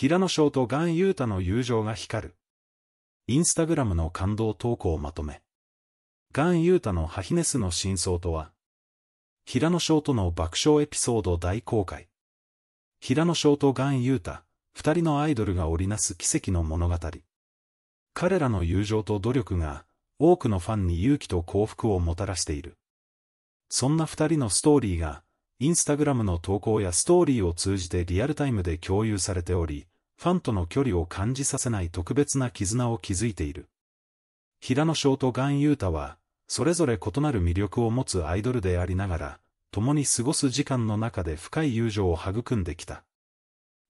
平野翔と岩優太の友情が光る。インスタグラムの感動投稿をまとめ。岩優太のハヒネスの真相とは、平野翔との爆笑エピソード大公開。平野翔と岩優太、二人のアイドルが織りなす奇跡の物語。彼らの友情と努力が、多くのファンに勇気と幸福をもたらしている。そんな二人のストーリーが、インスタグラムの投稿やストーリーを通じてリアルタイムで共有されており、ファンとの距離を感じさせない特別な絆を築いている。平野翔とガンユータは、それぞれ異なる魅力を持つアイドルでありながら、共に過ごす時間の中で深い友情を育んできた。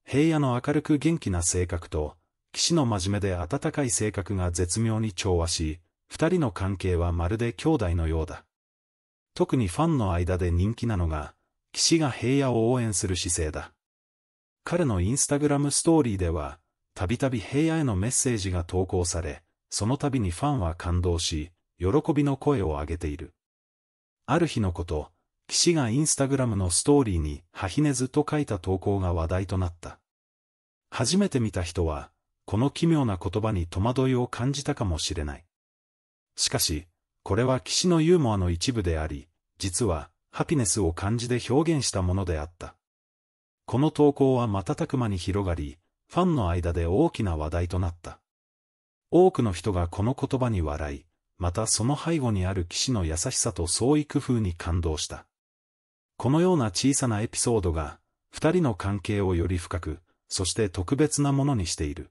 平野の明るく元気な性格と、騎士の真面目で温かい性格が絶妙に調和し、二人の関係はまるで兄弟のようだ。特にファンの間で人気なのが、岸が平野を応援する姿勢だ。彼のインスタグラムストーリーでは、たびたび平野へのメッセージが投稿され、そのたびにファンは感動し、喜びの声を上げている。ある日のこと、岸がインスタグラムのストーリーに、ハヒネズと書いた投稿が話題となった。初めて見た人は、この奇妙な言葉に戸惑いを感じたかもしれない。しかし、これは騎士のユーモアの一部であり、実は、ハピネスを漢字で表現したものであった。この投稿は瞬く間に広がり、ファンの間で大きな話題となった。多くの人がこの言葉に笑い、またその背後にある騎士の優しさと創意工夫に感動した。このような小さなエピソードが、二人の関係をより深く、そして特別なものにしている。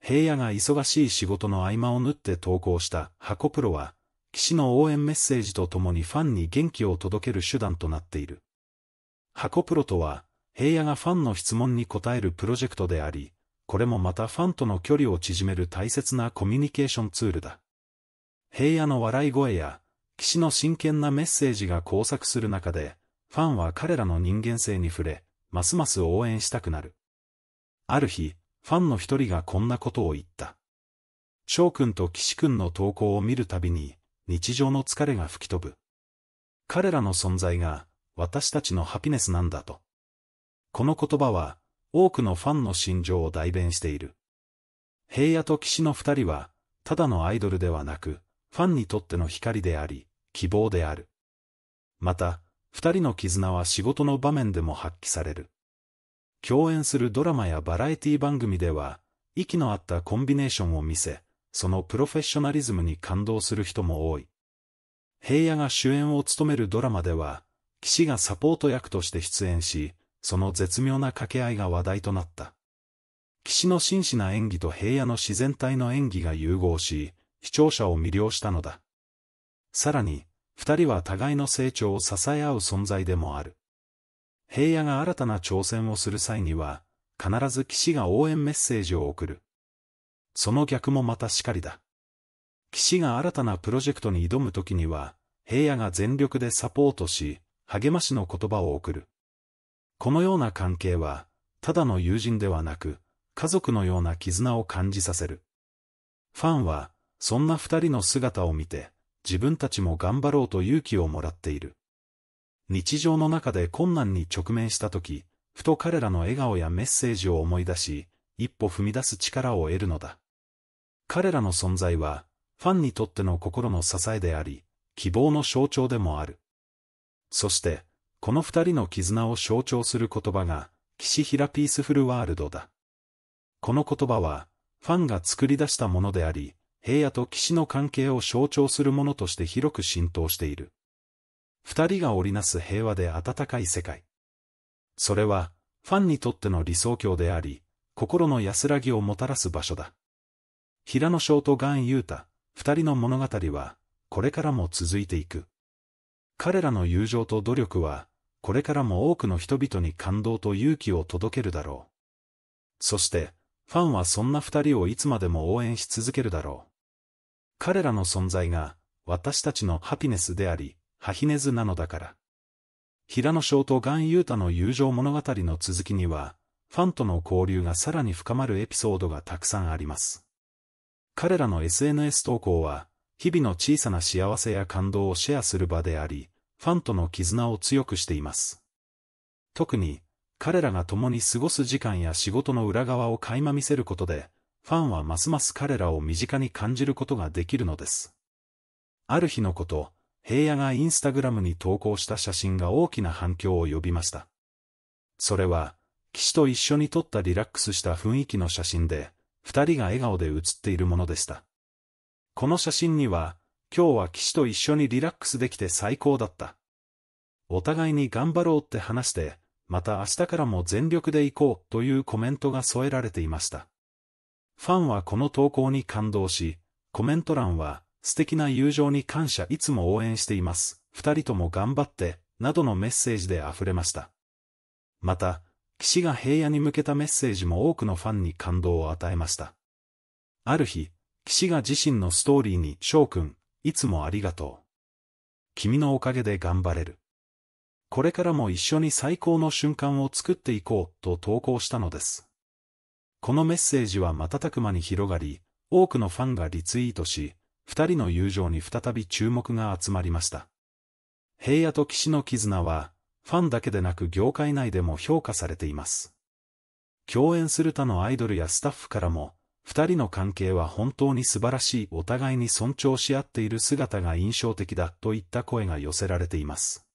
平野が忙しい仕事の合間を縫って投稿した箱プロは、騎士の応援メッセージとともにファンに元気を届ける手段となっている。箱プロとは、平野がファンの質問に答えるプロジェクトであり、これもまたファンとの距離を縮める大切なコミュニケーションツールだ。平野の笑い声や、騎士の真剣なメッセージが交錯する中で、ファンは彼らの人間性に触れ、ますます応援したくなる。ある日、ファンの一人がこんなことを言った。翔くんと騎士くんの投稿を見るたびに、日常の疲れが吹き飛ぶ。彼らの存在が私たちのハピネスなんだと。この言葉は多くのファンの心情を代弁している。平野と騎士の二人はただのアイドルではなく、ファンにとっての光であり、希望である。また、二人の絆は仕事の場面でも発揮される。共演するドラマやバラエティ番組では、息の合ったコンビネーションを見せ、そのプロフェッショナリズムに感動する人も多い。平野が主演を務めるドラマでは、岸がサポート役として出演し、その絶妙な掛け合いが話題となった。岸の真摯な演技と平野の自然体の演技が融合し、視聴者を魅了したのだ。さらに、二人は互いの成長を支え合う存在でもある。平野が新たな挑戦をする際には、必ず岸が応援メッセージを送る。その逆もまたしかりだ。騎士が新たなプロジェクトに挑むときには、平野が全力でサポートし、励ましの言葉を送る。このような関係は、ただの友人ではなく、家族のような絆を感じさせる。ファンは、そんな二人の姿を見て、自分たちも頑張ろうと勇気をもらっている。日常の中で困難に直面したとき、ふと彼らの笑顔やメッセージを思い出し、一歩踏み出す力を得るのだ。彼らの存在は、ファンにとっての心の支えであり、希望の象徴でもある。そして、この二人の絆を象徴する言葉が、岸平ピースフルワールドだ。この言葉は、ファンが作り出したものであり、平野と岸の関係を象徴するものとして広く浸透している。二人が織りなす平和で温かい世界。それは、ファンにとっての理想郷であり、心の安らぎをもたらす場所だ。平野翔とガン・ユータ、二人の物語は、これからも続いていく。彼らの友情と努力は、これからも多くの人々に感動と勇気を届けるだろう。そして、ファンはそんな二人をいつまでも応援し続けるだろう。彼らの存在が、私たちのハピネスであり、ハヒネズなのだから。平野翔とガン・ユータの友情物語の続きには、ファンとの交流がさらに深まるエピソードがたくさんあります。彼らの SNS 投稿は、日々の小さな幸せや感動をシェアする場であり、ファンとの絆を強くしています。特に、彼らが共に過ごす時間や仕事の裏側を垣間見せることで、ファンはますます彼らを身近に感じることができるのです。ある日のこと、平野がインスタグラムに投稿した写真が大きな反響を呼びました。それは、騎士と一緒に撮ったリラックスした雰囲気の写真で、二人が笑顔で写っているものでした。この写真には、今日は騎士と一緒にリラックスできて最高だった。お互いに頑張ろうって話して、また明日からも全力で行こうというコメントが添えられていました。ファンはこの投稿に感動し、コメント欄は、素敵な友情に感謝いつも応援しています。二人とも頑張って、などのメッセージで溢れました。また、岸が平野に向けたメッセージも多くのファンに感動を与えました。ある日、岸が自身のストーリーに翔くん、いつもありがとう。君のおかげで頑張れる。これからも一緒に最高の瞬間を作っていこうと投稿したのです。このメッセージは瞬く間に広がり、多くのファンがリツイートし、二人の友情に再び注目が集まりました。平野と騎士の絆は、ファンだけでなく業界内でも評価されています。共演する他のアイドルやスタッフからも、二人の関係は本当に素晴らしいお互いに尊重し合っている姿が印象的だといった声が寄せられています。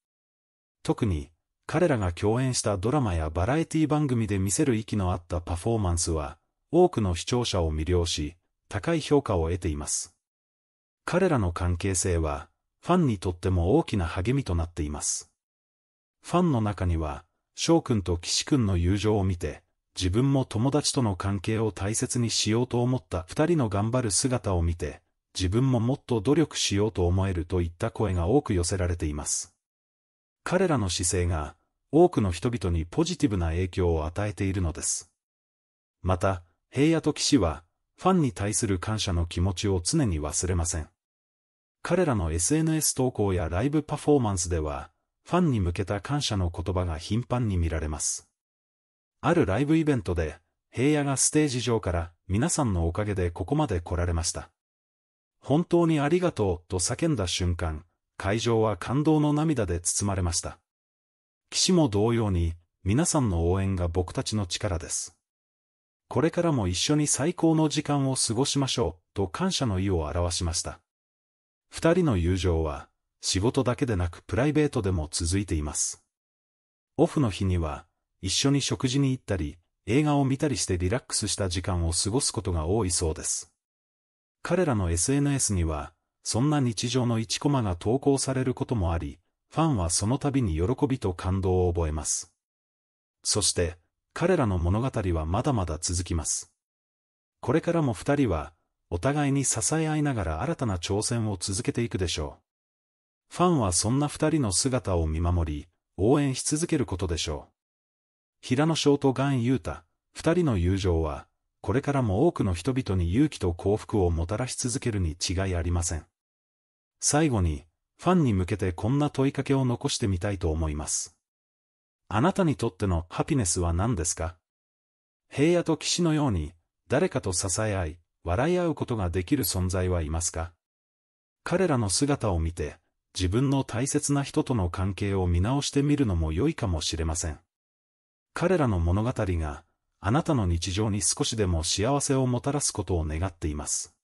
特に、彼らが共演したドラマやバラエティ番組で見せる息の合ったパフォーマンスは、多くの視聴者を魅了し、高い評価を得ています。彼らの関係性は、ファンにとっても大きな励みとなっています。ファンの中には、翔くんと岸くんの友情を見て、自分も友達との関係を大切にしようと思った二人の頑張る姿を見て、自分ももっと努力しようと思えるといった声が多く寄せられています。彼らの姿勢が、多くの人々にポジティブな影響を与えているのです。また、平野と騎士は、ファンに対する感謝の気持ちを常に忘れません。彼らの SNS 投稿やライブパフォーマンスでは、ファンに向けた感謝の言葉が頻繁に見られます。あるライブイベントで、平野がステージ上から皆さんのおかげでここまで来られました。本当にありがとうと叫んだ瞬間、会場は感動の涙で包まれました。岸も同様に、皆さんの応援が僕たちの力です。これからも一緒に最高の時間を過ごしましょうと感謝の意を表しました。二人の友情は、仕事だけでなくプライベートでも続いています。オフの日には、一緒に食事に行ったり、映画を見たりしてリラックスした時間を過ごすことが多いそうです。彼らの SNS には、そんな日常の1コマが投稿されることもあり、ファンはその度に喜びと感動を覚えます。そして、彼らの物語はまだまだ続きます。これからも二人は、お互いに支え合いながら新たな挑戦を続けていくでしょう。ファンはそんな二人の姿を見守り、応援し続けることでしょう。平野翔と岩優太、二人の友情は、これからも多くの人々に勇気と幸福をもたらし続けるに違いありません。最後に、ファンに向けてこんな問いかけを残してみたいと思います。あなたにとってのハピネスは何ですか平野と騎士のように、誰かと支え合い、笑い合うことができる存在はいますか彼らの姿を見て、自分の大切な人との関係を見直してみるのも良いかもしれません。彼らの物語が、あなたの日常に少しでも幸せをもたらすことを願っています。